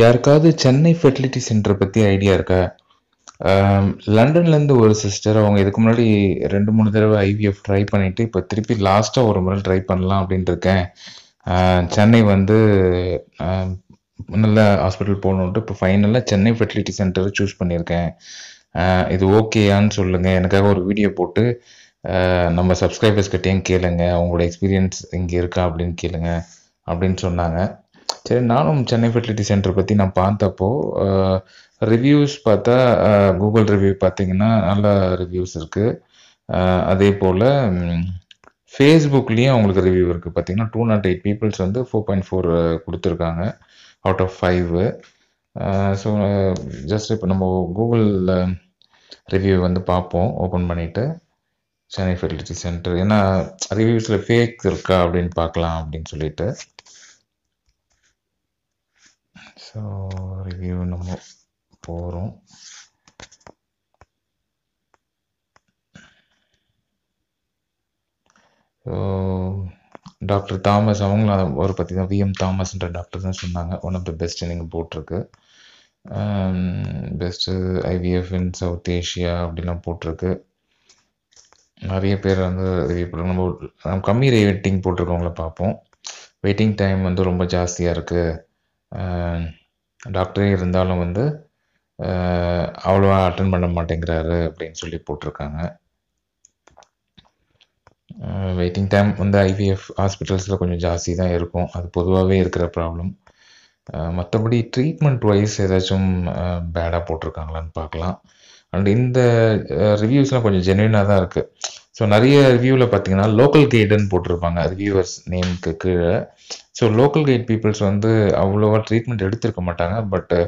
யாருக்காவது Chennai fertility centre பற்றி idea இருக்கா லண்டன்லேருந்து ஒரு சிஸ்டர் அவங்க இதுக்கு முன்னாடி ரெண்டு மூணு தடவை ஐவிஎஃப் ட்ரை பண்ணிவிட்டு இப்போ திருப்பி லாஸ்ட்டாக ஒரு முறை ட்ரை பண்ணலாம் அப்படின்ட்டு இருக்கேன் சென்னை வந்து நல்ல ஹாஸ்பிட்டல் போகணுன்ட்டு இப்போ ஃபைனலாக சென்னை ஃபெர்டிலிட்டி சென்டரை சூஸ் பண்ணியிருக்கேன் இது ஓகேயான்னு சொல்லுங்கள் எனக்காக ஒரு வீடியோ போட்டு நம்ம சப்ஸ்கிரைபர்ஸ் கிட்டேயும் கேளுங்க அவங்களோட எக்ஸ்பீரியன்ஸ் இங்கே இருக்கா அப்படின்னு கேளுங்க அப்படின்னு சொன்னாங்க சரி நானும் சென்னை ஃபெர்டிலிட்டி சென்டர் பற்றி நான் பார்த்தப்போ ரிவ்யூஸ் பார்த்தா கூகுள் ரிவ்யூ பார்த்தீங்கன்னா நல்ல ரிவ்யூஸ் இருக்குது அதே போல் ஃபேஸ்புக்லேயும் அவங்களுக்கு ரிவ்யூ இருக்குது பார்த்தீங்கன்னா டூ நாட் எயிட் பீப்புள்ஸ் வந்து ஃபோர் பாயிண்ட் ஃபோர் கொடுத்துருக்காங்க out of five so just இப்போ நம்ம கூகுளில் ரிவ்யூ வந்து பார்ப்போம் ஓப்பன் பண்ணிவிட்டு சென்னை ஃபெர்டிலிட்டி சென்டர் ஏன்னா ரிவ்யூஸில் ஃபேக் இருக்கா அப்படின்னு பார்க்கலாம் அப்படின்னு சொல்லிட்டு ஸோ ரிவ்யூ நம்ம போகிறோம் டாக்டர் தாமஸ் அவங்கள அவரை பற்றி தான் விஎம் தாமஸ்ன்ற டாக்டர் தான் சொன்னாங்க ஒன் ஆஃப் த பெஸ்ட் நீங்கள் போட்டிருக்கு best IVF in South Asia அப்படிலாம் போட்டிருக்கு நிறைய பேர் வந்து ரிவ்யூ பண்ணுறோம் நம்ம கம்மி ரேட்டிங் போட்டிருக்கவங்கள பார்ப்போம் வெயிட்டிங் டைம் வந்து ரொம்ப ஜாஸ்தியாக இருக்குது டாக்டரே இருந்தாலும் வந்து அவ்வளோவா அட்டன் பண்ண மாட்டேங்கிறாரு அப்படின்னு சொல்லி போட்டிருக்காங்க வெயிட்டிங் டைம் வந்து ஐவிஎஃப் ஹாஸ்பிட்டல்ஸில் கொஞ்சம் ஜாஸ்தி தான் இருக்கும் அது பொதுவாகவே இருக்கிற ப்ராப்ளம் மற்றபடி ட்ரீட்மெண்ட் வைஸ் ஏதாச்சும் பேடாக போட்டிருக்காங்களான்னு பார்க்கலாம் அண்ட் இந்த ரிவ்யூஸ்லாம் கொஞ்சம் ஜென்வினாக தான் இருக்குது ஸோ நிறைய ரிவ்யூவில் பார்த்தீங்கன்னா லோக்கல் கைடுன்னு போட்டிருப்பாங்க ரிவ்யூவர்ஸ் நேமுக்கு கீழே ஸோ லோக்கல் கைட் பீப்புள்ஸ் வந்து அவ்வளோவா ட்ரீட்மெண்ட் எடுத்திருக்க மாட்டாங்க பட்டு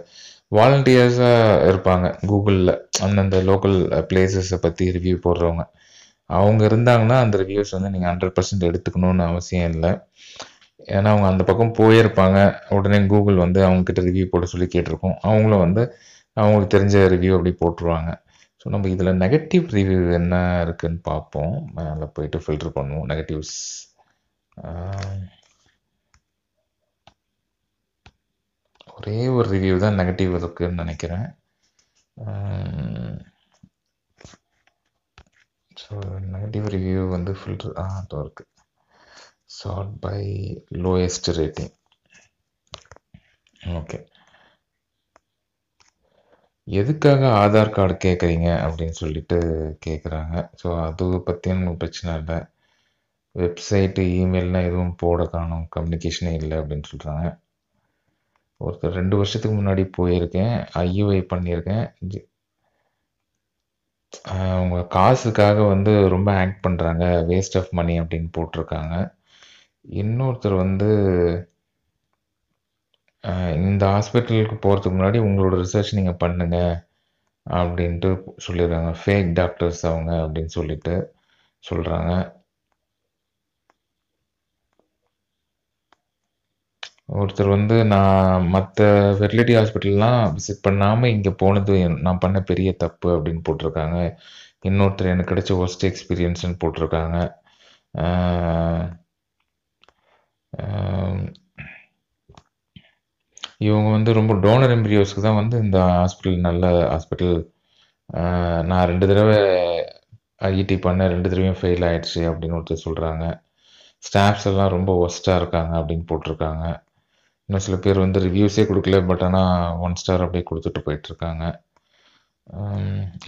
வாலண்டியர்ஸாக இருப்பாங்க கூகுளில் அந்தந்த லோக்கல் பிளேசஸை பற்றி ரிவ்யூ போடுறவங்க அவங்க இருந்தாங்கன்னா அந்த ரிவ்யூஸ் வந்து நீங்கள் ஹண்ட்ரட் பர்சன்ட் எடுத்துக்கணும்னு அவசியம் இல்லை ஏன்னா அவங்க அந்த பக்கம் போயிருப்பாங்க உடனே கூகுள் வந்து அவங்கக்கிட்ட ரிவ்யூ போட சொல்லி கேட்டிருக்கோம் அவங்களும் வந்து அவங்களுக்கு தெரிஞ்ச ரிவ்யூ அப்படி போட்டுருவாங்க ஸோ நம்ம இதில் நெகட்டிவ் ரிவ்யூ என்ன இருக்குதுன்னு பார்ப்போம் மேலே போயிட்டு ஃபில்டர் பண்ணுவோம் நெகட்டிவ்ஸ் ஒரே ஒரு ரிவ்யூ தான் நெகட்டிவ் இருக்குதுன்னு நினைக்கிறேன் ஸோ நெகட்டிவ் ரிவ்யூ வந்து ஃபில்டர் ஆ அதுவும் இருக்குது sort by lowest rating okay எதுக்காக ஆதார் கார்டு கேட்குறீங்க அப்படின்னு சொல்லிட்டு கேட்குறாங்க ஸோ அது பற்றியும் பிரச்சனை இல்லை வெப்சைட்டு இமெயில்னால் எதுவும் போட காணும் கம்யூனிகேஷனே இல்லை அப்படின்னு சொல்கிறாங்க ஒருத்தர் ரெண்டு வருஷத்துக்கு முன்னாடி போயிருக்கேன் ஐயுஐ பண்ணியிருக்கேன் அவங்க காசுக்காக வந்து ரொம்ப ஆக்ட் பண்ணுறாங்க வேஸ்ட் ஆஃப் மணி அப்படின்னு போட்டிருக்காங்க இன்னொருத்தர் வந்து இந்த ஹாஸ்பிட்டலுக்கு போகிறதுக்கு முன்னாடி உங்களோட ரிசர்ச் நீங்கள் பண்ணுங்கள் அப்படின்ட்டு சொல்லிடுறாங்க ஃபேக் டாக்டர்ஸ் அவங்க அப்படின்னு சொல்லிட்டு சொல்கிறாங்க ஒருத்தர் வந்து நான் மற்ற ஃபெர்டிலிட்டி ஹாஸ்பிட்டல்லாம் விசிட் பண்ணாமல் இங்கே போனது நான் பண்ண பெரிய தப்பு அப்படின்னு போட்டிருக்காங்க இன்னொருத்தர் எனக்கு கிடைச்ச ஒஸ்ட் எக்ஸ்பீரியன்ஸ்னு போட்டிருக்காங்க இவங்க வந்து ரொம்ப டோனர் எம்பிரியோஸ்க்கு தான் வந்து இந்த ஹாஸ்பிட்டல் நல்ல ஹாஸ்பிட்டல் நான் ரெண்டு தடவை ஐஇடி e பண்ணேன் ரெண்டு தடவையும் ஃபெயில் ஆயிடுச்சு அப்படின்னு ஒருத்தர் சொல்கிறாங்க ஸ்டாஃப்ஸ் எல்லாம் ரொம்ப ஒஸ்ட்டாக இருக்காங்க அப்படின்னு போட்டிருக்காங்க இன்னும் சில பேர் வந்து ரிவ்யூஸே கொடுக்கல பட் ஆனால் ஒன் ஸ்டார் அப்படியே கொடுத்துட்டு போயிட்டுருக்காங்க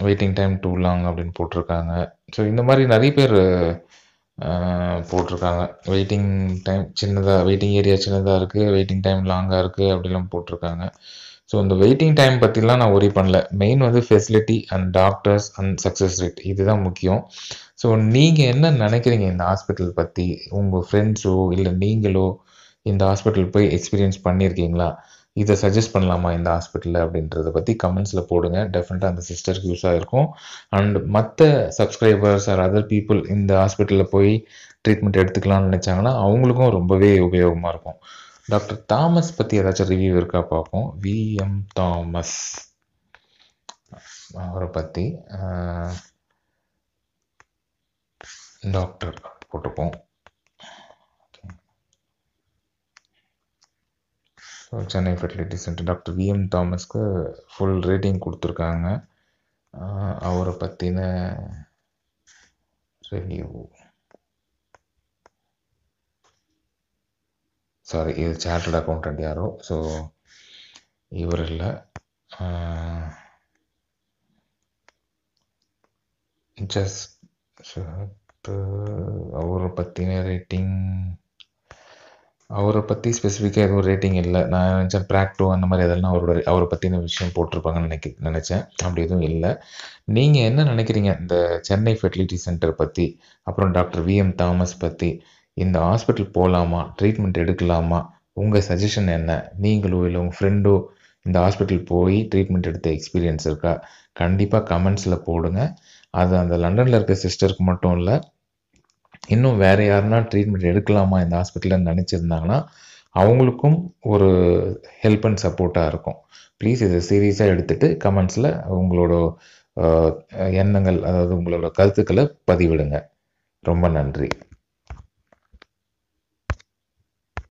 வெயிட்டிங் டைம் டூ லாங் அப்படின்னு போட்டிருக்காங்க ஸோ இந்த மாதிரி நிறைய பேர் போட்டிருக்காங்க வெயிட்டிங் டைம் சின்னதாக வெயிட்டிங் ஏரியா சின்னதாக இருக்குது வெயிட்டிங் டைம் லாங்காக இருக்குது அப்படிலாம் போட்டிருக்காங்க ஸோ இந்த வெயிட்டிங் டைம் பற்றிலாம் நான் ஒரி பண்ணல மெயின் வந்து facility and doctors and success rate இதுதான் முக்கியம் ஸோ நீங்கள் என்ன நினைக்கிறீங்க இந்த ஹாஸ்பிட்டல் பற்றி உங்கள் ஃப்ரெண்ட்ஸோ இல்லை நீங்களோ இந்த ஹாஸ்பிட்டல் போய் எக்ஸ்பீரியன்ஸ் பண்ணியிருக்கீங்களா இதை சஜஸ்ட் பண்ணலாமா இந்த ஹாஸ்பிட்டலில் அப்படின்றத பற்றி கமெண்ட்ஸில் போடுங்க டெஃபினட்டாக அந்த சிஸ்டருக்கு யூஸ் ஆகிருக்கும் அண்ட் மற்ற சப்ஸ்கிரைபர்ஸ் ஆர் அதர் பீப்புள் இந்த ஹாஸ்பிட்டலில் போய் ட்ரீட்மெண்ட் எடுத்துக்கலாம்னு நினச்சாங்கன்னா அவங்களுக்கும் ரொம்பவே உபயோகமாக இருக்கும் டாக்டர் தாமஸ் பற்றி ஏதாச்சும் ரிவ்யூ இருக்கா பார்ப்போம் விஎம் தாமஸ் அவரை பற்றி டாக்டர் போட்டுப்போம் Chennai fertility centre doctor V தாமஸ்க்கு ஃபுல் ரேட்டிங் கொடுத்துருக்காங்க அவரை பற்றின ரிவ்யூ சாரி இது சார்ட்டர்ட் அக்கௌண்டன்ட் யாரோ ஸோ இவர் இல்லை ஜஸ்ட் அவரை பற்றின ரேட்டிங் அவரை பற்றி ஸ்பெசிஃபிக்காக எதுவும் ரேட்டிங் இல்லை நான் நினச்சேன் ப்ராக் டூ அந்த மாதிரி அதெல்லாம் அவரோட அவரை பற்றின விஷயம் போட்டிருப்பாங்கன்னு நினைக்க நினச்சேன் அப்படி எதுவும் இல்லை நீங்கள் என்ன நினைக்கிறீங்க இந்த சென்னை ஃபெர்டிலிட்டி சென்டர் பற்றி அப்புறம் டாக்டர் விஎம் தாமஸ் பற்றி இந்த ஹாஸ்பிட்டல் போகலாமா ட்ரீட்மெண்ட் எடுக்கலாமா உங்கள் சஜஷன் என்ன நீங்களோ இல்லை உங்கள் ஃப்ரெண்டோ இந்த ஹாஸ்பிட்டல் போய் ட்ரீட்மெண்ட் எடுத்த எக்ஸ்பீரியன்ஸ் இருக்கா கண்டிப்பாக கமெண்ட்ஸில் போடுங்க அது அந்த லண்டனில் இருக்க சிஸ்டருக்கு மட்டும் இல்லை இன்னும் வேறு யாருன்னா ட்ரீட்மெண்ட் எடுக்கலாமா இந்த ஹாஸ்பிட்டலில் நினச்சிருந்தாங்கன்னா அவங்களுக்கும் ஒரு ஹெல்ப் அண்ட் சப்போர்ட்டாக இருக்கும் ப்ளீஸ் இதை சீரியஸாக எடுத்துகிட்டு கமெண்ட்ஸில் உங்களோட எண்ணங்கள் அதாவது உங்களோட கருத்துக்களை பதிவிடுங்க ரொம்ப நன்றி